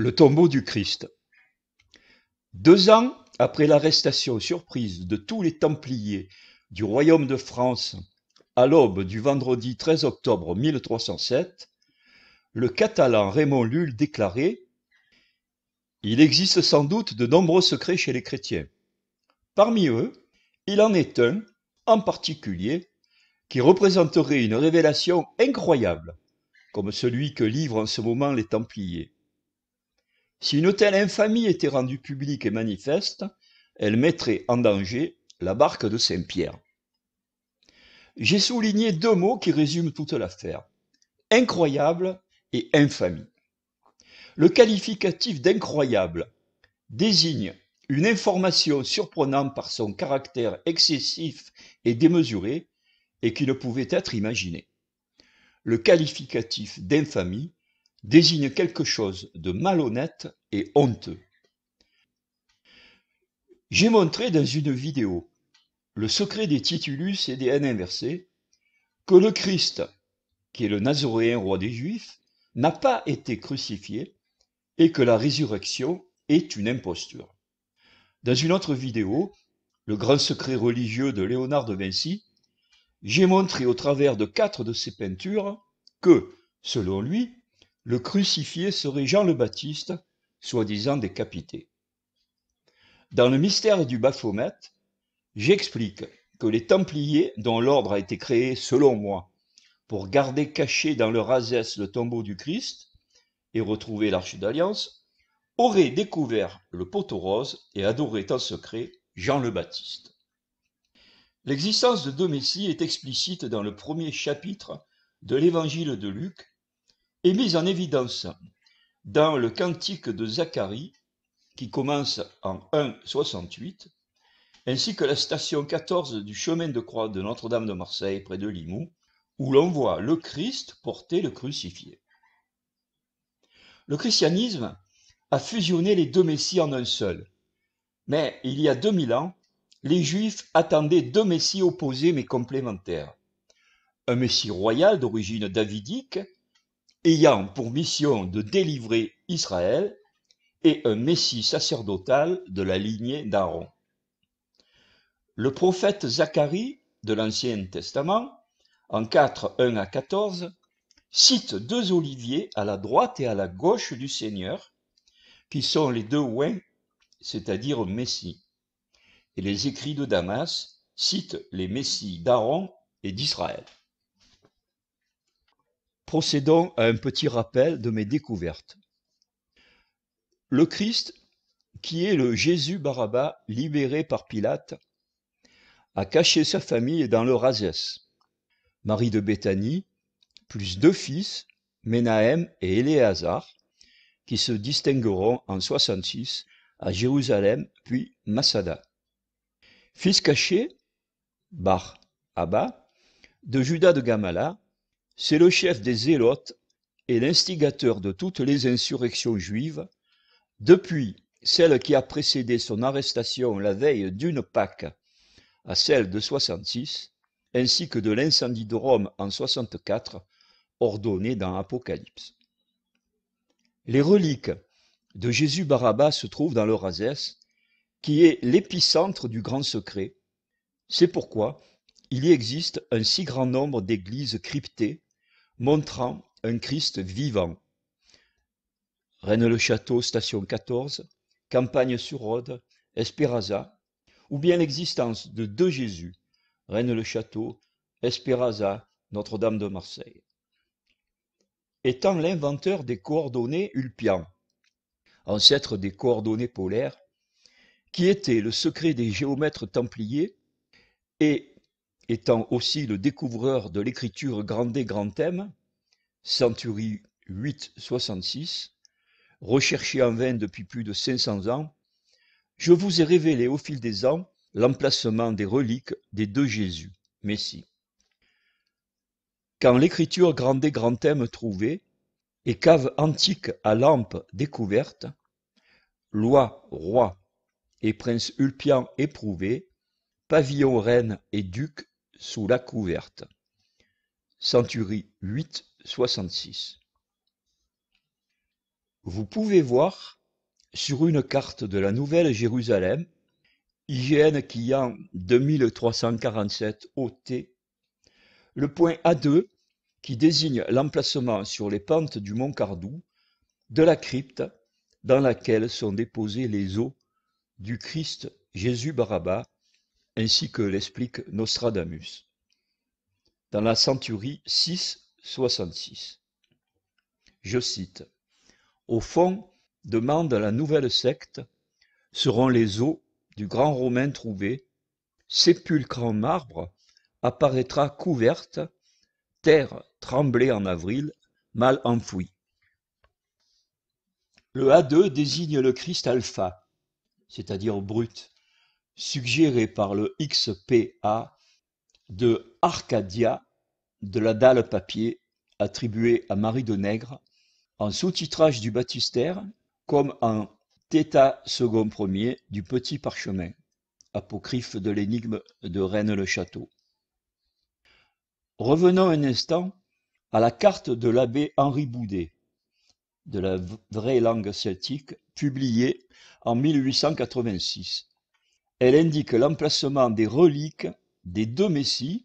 Le tombeau du Christ. Deux ans après l'arrestation surprise de tous les Templiers du royaume de France à l'aube du vendredi 13 octobre 1307, le Catalan Raymond Lull déclarait Il existe sans doute de nombreux secrets chez les chrétiens. Parmi eux, il en est un, en particulier, qui représenterait une révélation incroyable, comme celui que livrent en ce moment les Templiers. Si une telle infamie était rendue publique et manifeste, elle mettrait en danger la barque de Saint-Pierre. J'ai souligné deux mots qui résument toute l'affaire. Incroyable et infamie. Le qualificatif d'incroyable désigne une information surprenante par son caractère excessif et démesuré et qui ne pouvait être imaginée. Le qualificatif d'infamie désigne quelque chose de malhonnête et honteux. J'ai montré dans une vidéo le secret des titulus et des N inversés que le Christ, qui est le Nazoréen roi des Juifs, n'a pas été crucifié et que la résurrection est une imposture. Dans une autre vidéo, le grand secret religieux de Léonard de Vinci, j'ai montré au travers de quatre de ses peintures que, selon lui, le crucifié serait Jean le Baptiste, soi-disant décapité. Dans le mystère du Baphomet, j'explique que les Templiers, dont l'ordre a été créé, selon moi, pour garder caché dans leur Azès le tombeau du Christ et retrouver l'Arche d'Alliance, auraient découvert le poteau rose et adoré en secret Jean le Baptiste. L'existence de deux Messies est explicite dans le premier chapitre de l'évangile de Luc, est mise en évidence dans le cantique de Zacharie, qui commence en 1,68, ainsi que la station 14 du chemin de croix de Notre-Dame de Marseille, près de Limoux, où l'on voit le Christ porter le crucifié. Le christianisme a fusionné les deux messies en un seul. Mais il y a 2000 ans, les juifs attendaient deux messies opposés mais complémentaires. Un messie royal d'origine davidique, ayant pour mission de délivrer Israël, et un messie sacerdotal de la lignée d'Aaron. Le prophète Zacharie de l'Ancien Testament, en 4, 1 à 14, cite deux oliviers à la droite et à la gauche du Seigneur, qui sont les deux ouins, c'est-à-dire Messie. Et les écrits de Damas citent les Messies d'Aaron et d'Israël. Procédons à un petit rappel de mes découvertes. Le Christ, qui est le Jésus Barabbas libéré par Pilate, a caché sa famille dans le Razès. Marie de Béthanie, plus deux fils, Ménahem et Éléazar, qui se distingueront en 66 à Jérusalem puis Massada. Fils caché, Bar Abba, de Judas de Gamala, c'est le chef des Zélotes et l'instigateur de toutes les insurrections juives, depuis celle qui a précédé son arrestation la veille d'une Pâque à celle de 66, ainsi que de l'incendie de Rome en 64, ordonné dans Apocalypse. Les reliques de Jésus Barabbas se trouvent dans le Razès, qui est l'épicentre du grand secret. C'est pourquoi il y existe un si grand nombre d'églises cryptées montrant un Christ vivant. Rennes-le-Château, station 14, campagne sur Rode, Esperaza, ou bien l'existence de deux Jésus, Rennes-le-Château, Esperaza, Notre-Dame de Marseille. Étant l'inventeur des coordonnées Ulpian, ancêtre des coordonnées polaires, qui était le secret des géomètres templiers, et étant aussi le découvreur de l'écriture grandet thème, Century 866, recherché en vain depuis plus de 500 ans, je vous ai révélé au fil des ans l'emplacement des reliques des deux Jésus, Messie. Quand l'écriture grandet thème trouvée et cave antique à lampe découverte, loi, roi et prince Ulpian éprouvé, pavillon reine et duc sous la couverte. centurie 8, 66. Vous pouvez voir sur une carte de la Nouvelle Jérusalem, IGN qui en 2347 OT, le point A2 qui désigne l'emplacement sur les pentes du mont Cardou de la crypte dans laquelle sont déposées les os du Christ Jésus Barabbas ainsi que l'explique Nostradamus dans la Centurie 666. Je cite Au fond, demande la nouvelle secte, seront les eaux du grand Romain trouvé, sépulcre en marbre, apparaîtra couverte, terre tremblée en avril, mal enfouie. Le A2 désigne le Christ alpha, c'est-à-dire brut, suggéré par le xPa de Arcadia de la dalle papier attribuée à Marie de Nègre en sous-titrage du baptistère comme en Theta second premier du petit parchemin, apocryphe de l'énigme de Rennes-le-Château. Revenons un instant à la carte de l'abbé Henri Boudet, de la vraie langue celtique, publiée en 1886 elle indique l'emplacement des reliques des deux Messies,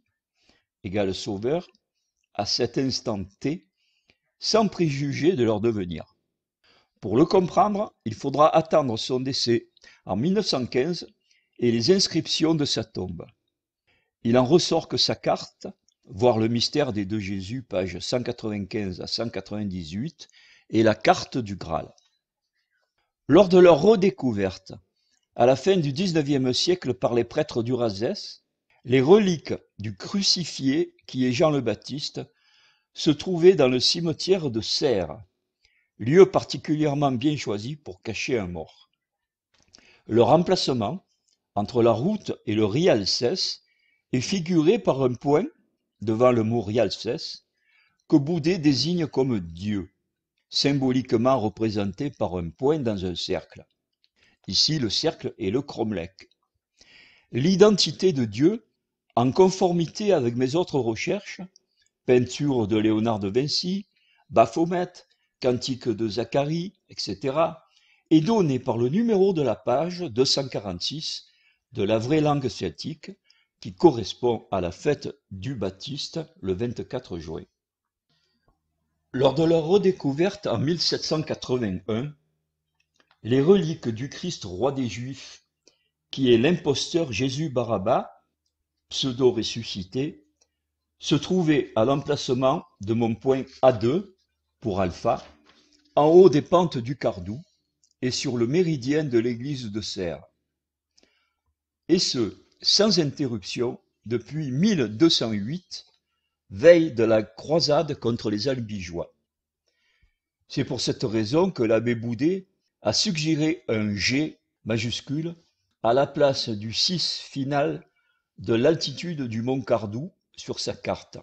égale Sauveur à cet instant t, sans préjuger de leur devenir. Pour le comprendre, il faudra attendre son décès en 1915 et les inscriptions de sa tombe. Il en ressort que sa carte, voir le mystère des deux Jésus, pages 195 à 198, et la carte du Graal. Lors de leur redécouverte, à la fin du XIXe siècle par les prêtres Razès, les reliques du crucifié, qui est Jean le Baptiste, se trouvaient dans le cimetière de Serres, lieu particulièrement bien choisi pour cacher un mort. Le remplacement entre la route et le Rialcès, est figuré par un point, devant le mot Rialcès, que Boudet désigne comme Dieu, symboliquement représenté par un point dans un cercle ici le cercle et le cromlech. L'identité de Dieu, en conformité avec mes autres recherches, peinture de Léonard de Vinci, Baphomet, cantique de Zacharie, etc., est donnée par le numéro de la page 246 de la vraie langue sciatique qui correspond à la fête du Baptiste le 24 juin. Lors de leur redécouverte en 1781, les reliques du Christ roi des Juifs, qui est l'imposteur Jésus Barabbas, pseudo-ressuscité, se trouvaient à l'emplacement de mon point A2, pour alpha, en haut des pentes du Cardou et sur le méridien de l'église de Serres. Et ce, sans interruption, depuis 1208, veille de la croisade contre les Albigeois. C'est pour cette raison que l'abbé Boudet a suggéré un G majuscule à la place du 6 final de l'altitude du mont Cardou sur sa carte.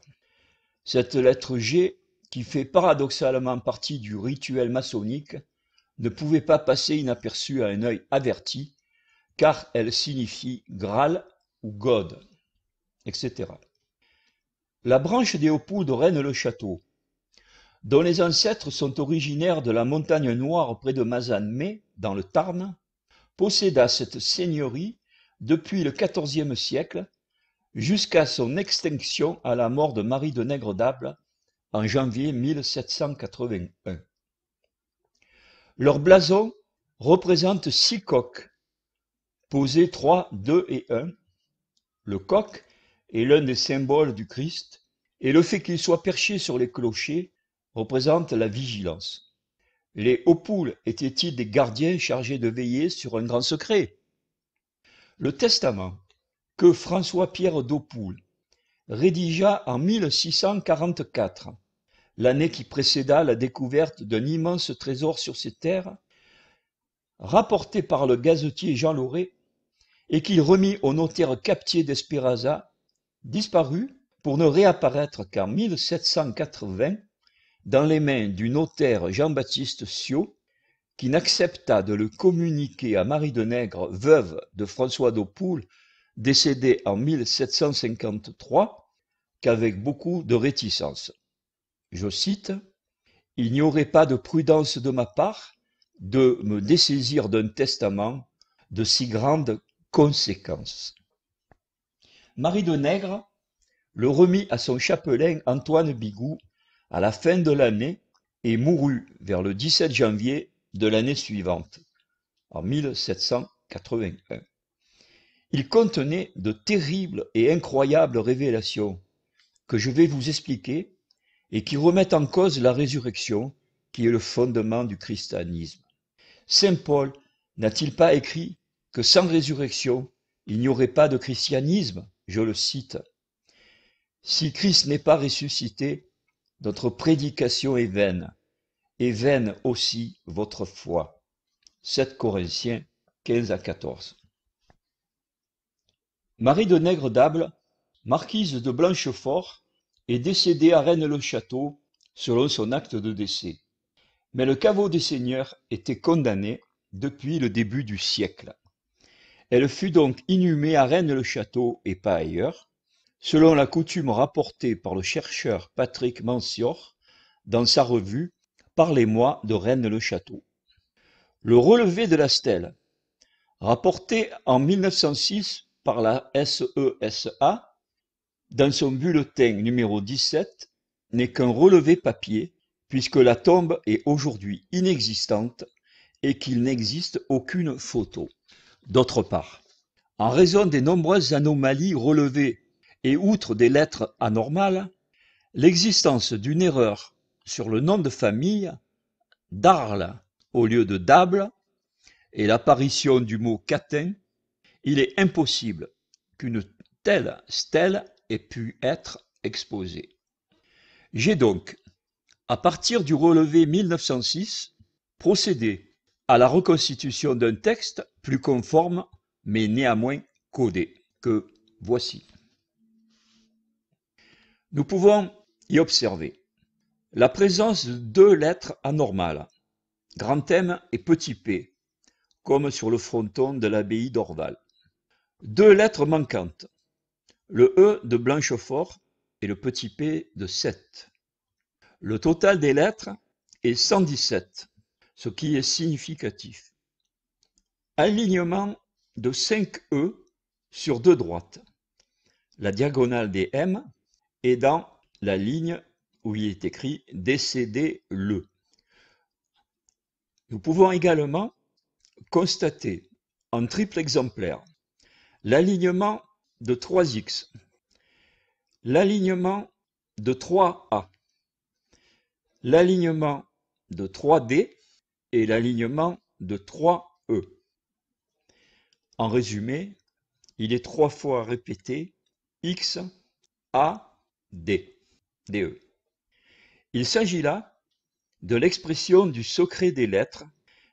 Cette lettre G, qui fait paradoxalement partie du rituel maçonnique, ne pouvait pas passer inaperçue à un œil averti, car elle signifie Graal ou God, etc. La branche des hauts de le château dont les ancêtres sont originaires de la Montagne Noire près de Mazanmé, dans le Tarn, posséda cette seigneurie depuis le XIVe siècle jusqu'à son extinction à la mort de Marie de Nègre en janvier 1781. Leur blason représente six coqs, posés trois, deux et un. Le coq est l'un des symboles du Christ, et le fait qu'il soit perché sur les clochers représente la vigilance. Les Opoul étaient-ils des gardiens chargés de veiller sur un grand secret Le testament que François-Pierre d'Haupoul rédigea en 1644, l'année qui précéda la découverte d'un immense trésor sur ses terres, rapporté par le gazetier Jean Lauré, et qu'il remit au notaire captier d'Espiraza, disparut pour ne réapparaître qu'en 1780 dans les mains du notaire Jean-Baptiste Ciot, qui n'accepta de le communiquer à Marie de Nègre, veuve de François d'Aupoul, décédé en 1753, qu'avec beaucoup de réticence. Je cite Il n'y aurait pas de prudence de ma part de me dessaisir d'un testament de si grandes conséquences. Marie de Nègre le remit à son chapelain Antoine Bigou à la fin de l'année et mourut vers le 17 janvier de l'année suivante, en 1781. Il contenait de terribles et incroyables révélations que je vais vous expliquer et qui remettent en cause la résurrection qui est le fondement du christianisme. Saint Paul n'a-t-il pas écrit que sans résurrection, il n'y aurait pas de christianisme Je le cite. Si Christ n'est pas ressuscité, notre prédication est vaine, et vaine aussi votre foi. 7 Corinthiens 15 à 14. Marie de Nègre d'Able, marquise de Blanchefort, est décédée à Rennes-le-Château selon son acte de décès. Mais le caveau des seigneurs était condamné depuis le début du siècle. Elle fut donc inhumée à Rennes-le-Château et pas ailleurs, Selon la coutume rapportée par le chercheur Patrick Mansior dans sa revue Parlez-moi de Rennes-le-Château. Le relevé de la stèle, rapporté en 1906 par la SESA dans son bulletin numéro 17, n'est qu'un relevé papier puisque la tombe est aujourd'hui inexistante et qu'il n'existe aucune photo. D'autre part, en raison des nombreuses anomalies relevées et outre des lettres anormales, l'existence d'une erreur sur le nom de famille, d'Arles au lieu de d'Able, et l'apparition du mot catin, il est impossible qu'une telle stèle ait pu être exposée. J'ai donc, à partir du relevé 1906, procédé à la reconstitution d'un texte plus conforme, mais néanmoins codé, que voici. Nous pouvons y observer la présence de deux lettres anormales, grand M et petit p, comme sur le fronton de l'abbaye d'Orval. Deux lettres manquantes, le E de Blanchefort et le petit p de 7. Le total des lettres est 117, ce qui est significatif. Alignement de 5 E sur deux droites. La diagonale des M et dans la ligne où il est écrit décédé le. Nous pouvons également constater en triple exemplaire l'alignement de 3x, l'alignement de 3a, l'alignement de 3d et l'alignement de 3e. En résumé, il est trois fois répété x, a, D. E. Il s'agit là de l'expression du secret des lettres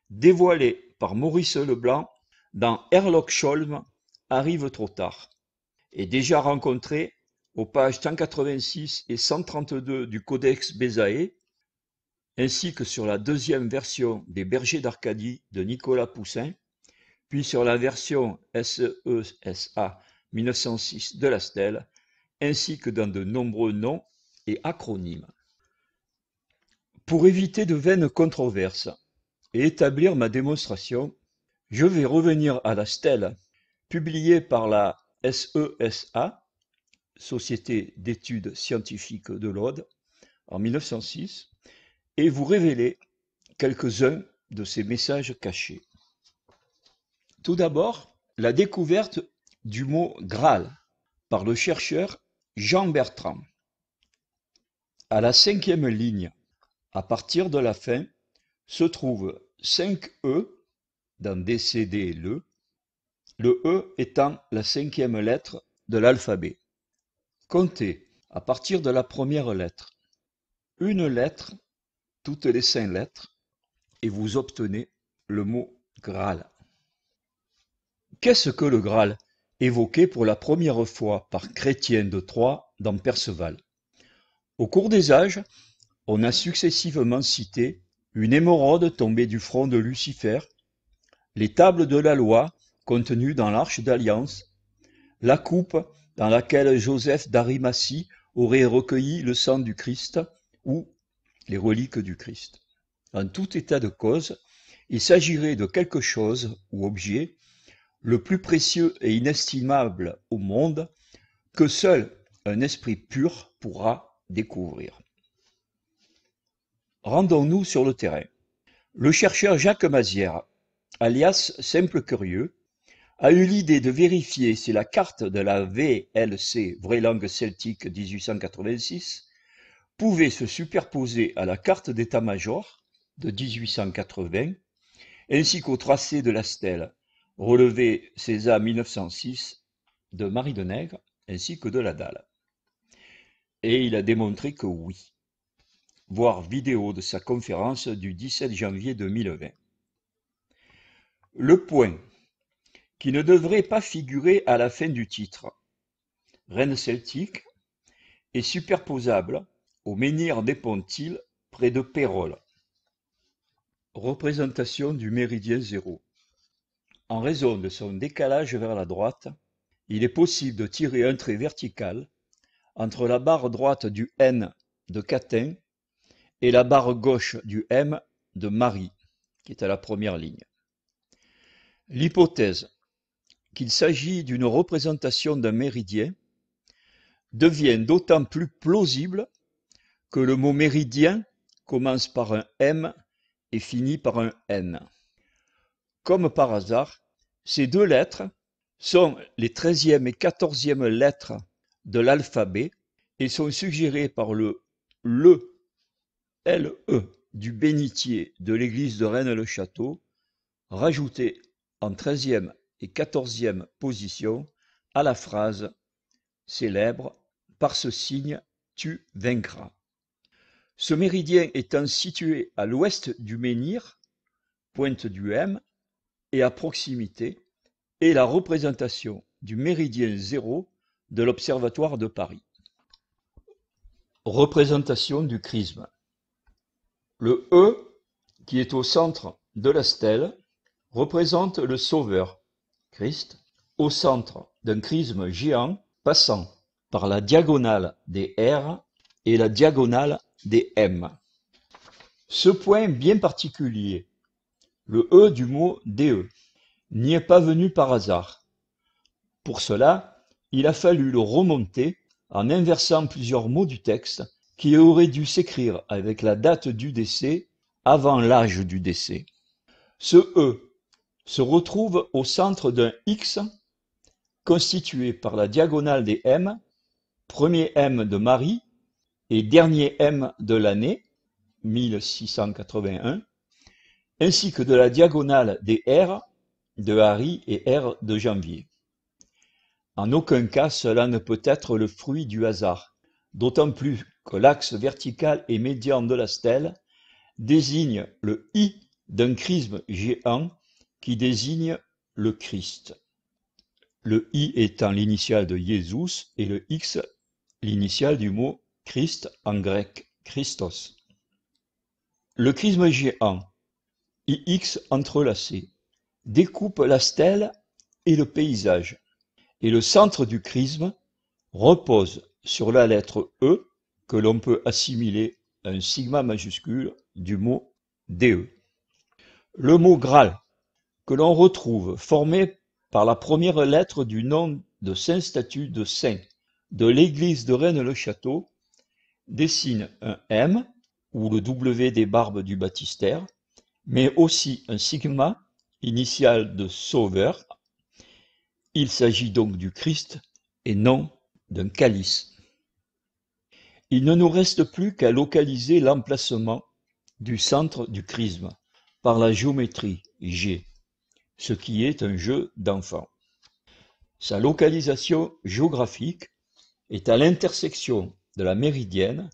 dévoilée par Maurice Leblanc dans Herlock arrive trop tard et déjà rencontrée aux pages 186 et 132 du Codex Bézaé, ainsi que sur la deuxième version des Bergers d'Arcadie de Nicolas Poussin, puis sur la version SESA 1906 de la stèle ainsi que dans de nombreux noms et acronymes. Pour éviter de vaines controverses et établir ma démonstration, je vais revenir à la stèle publiée par la SESA, Société d'études scientifiques de l'Aude, en 1906, et vous révéler quelques-uns de ces messages cachés. Tout d'abord, la découverte du mot Graal par le chercheur Jean-Bertrand. À la cinquième ligne, à partir de la fin, se trouvent cinq E dans DCD le, le E étant la cinquième lettre de l'alphabet. Comptez à partir de la première lettre une lettre, toutes les cinq lettres, et vous obtenez le mot Graal. Qu'est-ce que le Graal Évoqué pour la première fois par Chrétien de Troyes dans Perceval. Au cours des âges, on a successivement cité une émeraude tombée du front de Lucifer, les tables de la loi contenues dans l'Arche d'Alliance, la coupe dans laquelle Joseph d'Arimatie aurait recueilli le sang du Christ ou les reliques du Christ. En tout état de cause, il s'agirait de quelque chose ou objet le plus précieux et inestimable au monde, que seul un esprit pur pourra découvrir. Rendons-nous sur le terrain. Le chercheur Jacques Mazière, alias Simple Curieux, a eu l'idée de vérifier si la carte de la VLC, Vraie Langue Celtique 1886, pouvait se superposer à la carte d'état-major de 1880, ainsi qu'au tracé de la stèle Relevé César 1906 de Marie de Nègre ainsi que de la dalle. Et il a démontré que oui. Voir vidéo de sa conférence du 17 janvier 2020. Le point qui ne devrait pas figurer à la fin du titre. Reine celtique est superposable au menhir des Pontiles près de Pérol. Représentation du méridien zéro. En raison de son décalage vers la droite, il est possible de tirer un trait vertical entre la barre droite du N de Catin et la barre gauche du M de Marie, qui est à la première ligne. L'hypothèse qu'il s'agit d'une représentation d'un méridien devient d'autant plus plausible que le mot méridien commence par un M et finit par un N. Comme par hasard, ces deux lettres sont les treizième et quatorzième lettres de l'alphabet et sont suggérées par le le e du bénitier de l'église de Rennes-le-Château, rajouté en treizième et quatorzième position à la phrase célèbre Par ce signe, tu vaincras. Ce méridien étant situé à l'ouest du menhir, pointe du M, et à proximité est la représentation du méridien zéro de l'Observatoire de Paris. Représentation du chrisme. Le E qui est au centre de la stèle représente le Sauveur, Christ, au centre d'un chrisme géant passant par la diagonale des R et la diagonale des M. Ce point bien particulier le E du mot DE n'y est pas venu par hasard. Pour cela, il a fallu le remonter en inversant plusieurs mots du texte qui auraient dû s'écrire avec la date du décès avant l'âge du décès. Ce E se retrouve au centre d'un X constitué par la diagonale des M, premier M de Marie et dernier M de l'année 1681, ainsi que de la diagonale des R de Harry et R de Janvier. En aucun cas cela ne peut être le fruit du hasard, d'autant plus que l'axe vertical et médian de la stèle désigne le I d'un chrisme géant qui désigne le Christ. Le I étant l'initiale de Jésus et le X l'initiale du mot Christ en grec Christos. Le chrisme géant et X entrelacé découpe la stèle et le paysage, et le centre du chrisme repose sur la lettre E que l'on peut assimiler à un sigma majuscule du mot DE. Le mot Graal, que l'on retrouve formé par la première lettre du nom de saint statut de saint de l'église de Rennes-le-Château, dessine un M ou le W des barbes du baptistère mais aussi un sigma initial de Sauveur. Il s'agit donc du Christ et non d'un calice. Il ne nous reste plus qu'à localiser l'emplacement du centre du chrisme par la géométrie G, ce qui est un jeu d'enfant. Sa localisation géographique est à l'intersection de la méridienne,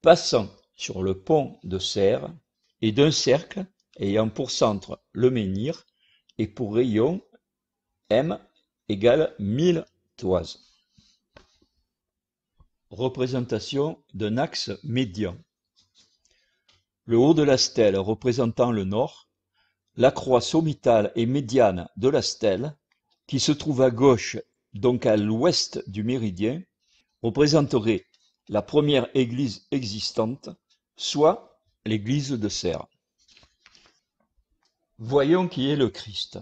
passant sur le pont de Serre et d'un cercle ayant pour centre le menhir et pour rayon m égale 1000 toises. Représentation d'un axe médian. Le haut de la stèle représentant le nord, la croix sommitale et médiane de la stèle, qui se trouve à gauche, donc à l'ouest du méridien, représenterait la première église existante, soit l'église de Serre. Voyons qui est le Christ.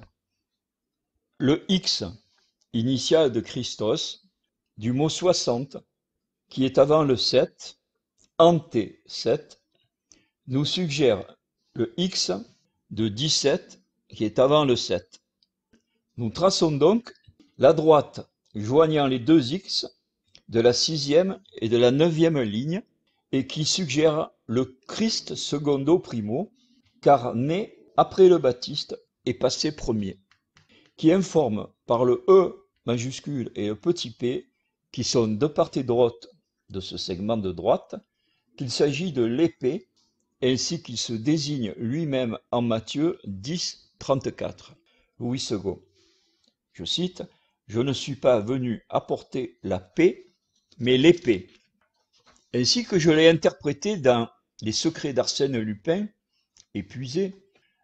Le X, initial de Christos, du mot 60, qui est avant le 7, ante 7, nous suggère le X de 17, qui est avant le 7. Nous traçons donc la droite joignant les deux X de la sixième et de la neuvième ligne et qui suggère le Christ secondo primo, car né après le Baptiste est passé premier, qui informe par le E majuscule et le petit p, qui sont de part et droite de ce segment de droite, qu'il s'agit de l'épée, ainsi qu'il se désigne lui-même en Matthieu 10, 34. Louis II. Je cite, Je ne suis pas venu apporter la paix, mais l'épée. Ainsi que je l'ai interprété dans Les secrets d'Arsène Lupin, épuisé,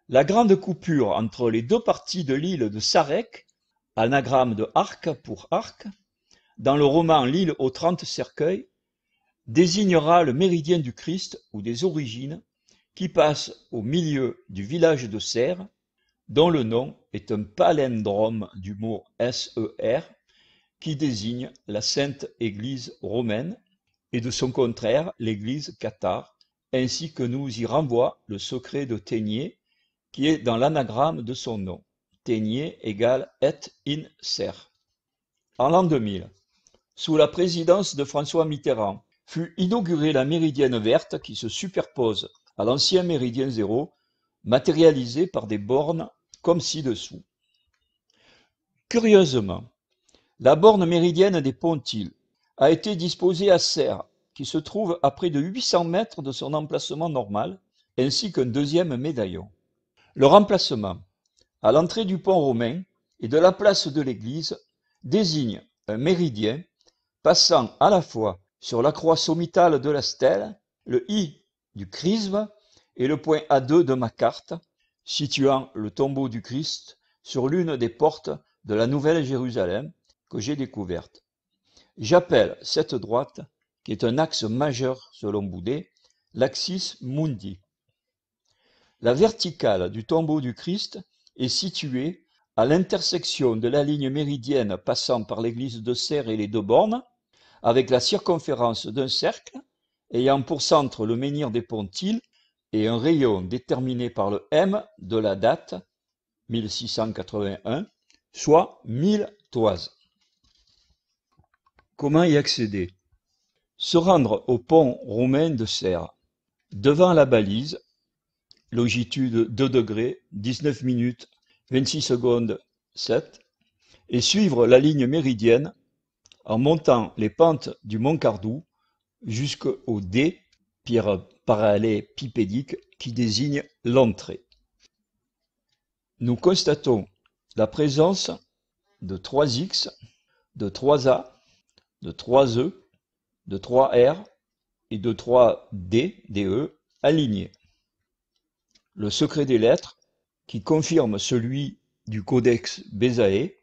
la grande coupure entre les deux parties de l'île de Sarek, anagramme de arc pour arc, dans le roman L'île aux trente cercueils, désignera le méridien du Christ ou des origines qui passe au milieu du village de Serre, dont le nom est un palindrome du mot SER qui désigne la Sainte Église romaine et de son contraire l'Église cathare, ainsi que nous y renvoie le secret de Ténier qui est dans l'anagramme de son nom. teignier égale et in serre. En l'an 2000, sous la présidence de François Mitterrand, fut inaugurée la méridienne verte qui se superpose à l'ancien méridien zéro, matérialisée par des bornes comme ci-dessous. Curieusement, la borne méridienne des pontils a été disposée à serre, qui se trouve à près de 800 mètres de son emplacement normal, ainsi qu'un deuxième médaillon. Le remplacement à l'entrée du pont romain et de la place de l'église, désigne un méridien passant à la fois sur la croix sommitale de la stèle, le I du chrisme et le point A2 de ma carte, situant le tombeau du Christ sur l'une des portes de la Nouvelle Jérusalem que j'ai découverte. J'appelle cette droite, qui est un axe majeur selon Boudet, l'axis mundi. La verticale du tombeau du Christ est située à l'intersection de la ligne méridienne passant par l'église de Serres et les deux bornes, avec la circonférence d'un cercle ayant pour centre le menhir des Pontiles et un rayon déterminé par le M de la date 1681, soit 1000 toises. Comment y accéder Se rendre au pont romain de Serres. Devant la balise, longitude 2 degrés, 19 minutes, 26 secondes 7, et suivre la ligne méridienne en montant les pentes du mont Cardou jusqu'au D, pierre pipédique qui désigne l'entrée. Nous constatons la présence de 3X, de 3A, de 3E, de 3R et de 3D, DE alignés le secret des lettres, qui confirme celui du codex Bézaé,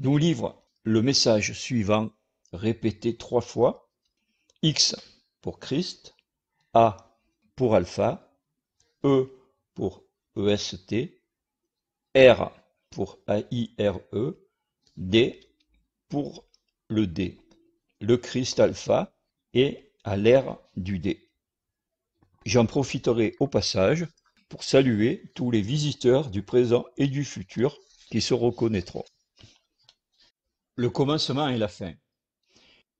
nous livre le message suivant, répété trois fois, X pour Christ, A pour Alpha, E pour EST, R pour AIRE, D pour le D, le Christ alpha et à l'ère du D. J'en profiterai au passage pour saluer tous les visiteurs du présent et du futur qui se reconnaîtront. Le commencement et la fin.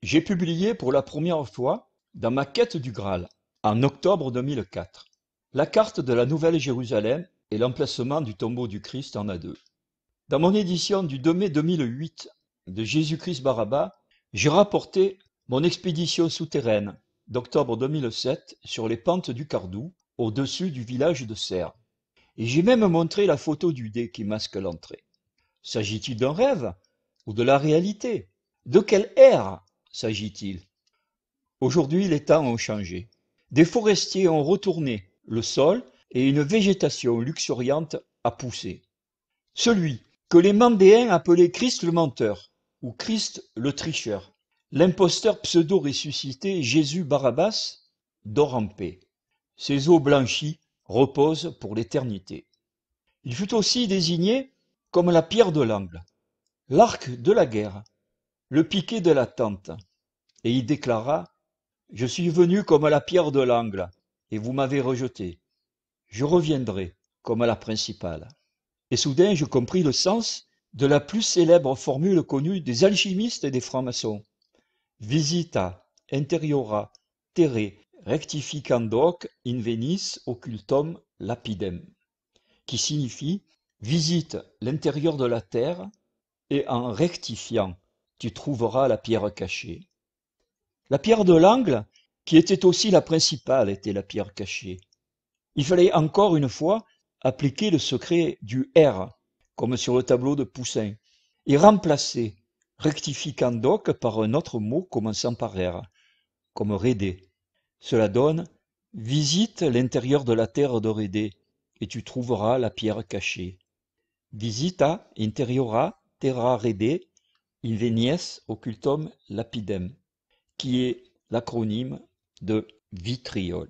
J'ai publié pour la première fois dans ma quête du Graal en octobre 2004 la carte de la Nouvelle Jérusalem et l'emplacement du tombeau du Christ en a 2 Dans mon édition du 2 mai 2008 de Jésus-Christ Barabbas, j'ai rapporté mon expédition souterraine d'octobre 2007 sur les pentes du Cardou au-dessus du village de Serres. Et j'ai même montré la photo du dé qui masque l'entrée. S'agit-il d'un rêve ou de la réalité De quelle ère s'agit-il Aujourd'hui, les temps ont changé. Des forestiers ont retourné le sol et une végétation luxuriante a poussé. Celui que les Mandéens appelaient Christ le menteur ou Christ le tricheur, l'imposteur pseudo-ressuscité Jésus Barabbas dort en paix ses eaux blanchies reposent pour l'éternité. Il fut aussi désigné comme la pierre de l'angle, l'arc de la guerre, le piquet de la tente. Et il déclara, Je suis venu comme la pierre de l'angle, et vous m'avez rejeté. Je reviendrai comme la principale. Et soudain je compris le sens de la plus célèbre formule connue des alchimistes et des francs-maçons. Visita, interiora, terre, Rectificandoc venis occultum lapidem, qui signifie Visite l'intérieur de la terre, et en rectifiant, tu trouveras la pierre cachée. La pierre de l'angle, qui était aussi la principale, était la pierre cachée. Il fallait encore une fois appliquer le secret du R, comme sur le tableau de Poussin, et remplacer rectificandoc par un autre mot commençant par R, comme Rédé. Cela donne Visite l'intérieur de la terre d'Orédée, et tu trouveras la pierre cachée. Visita interiora terra in invenies occultum lapidem, qui est l'acronyme de vitriol.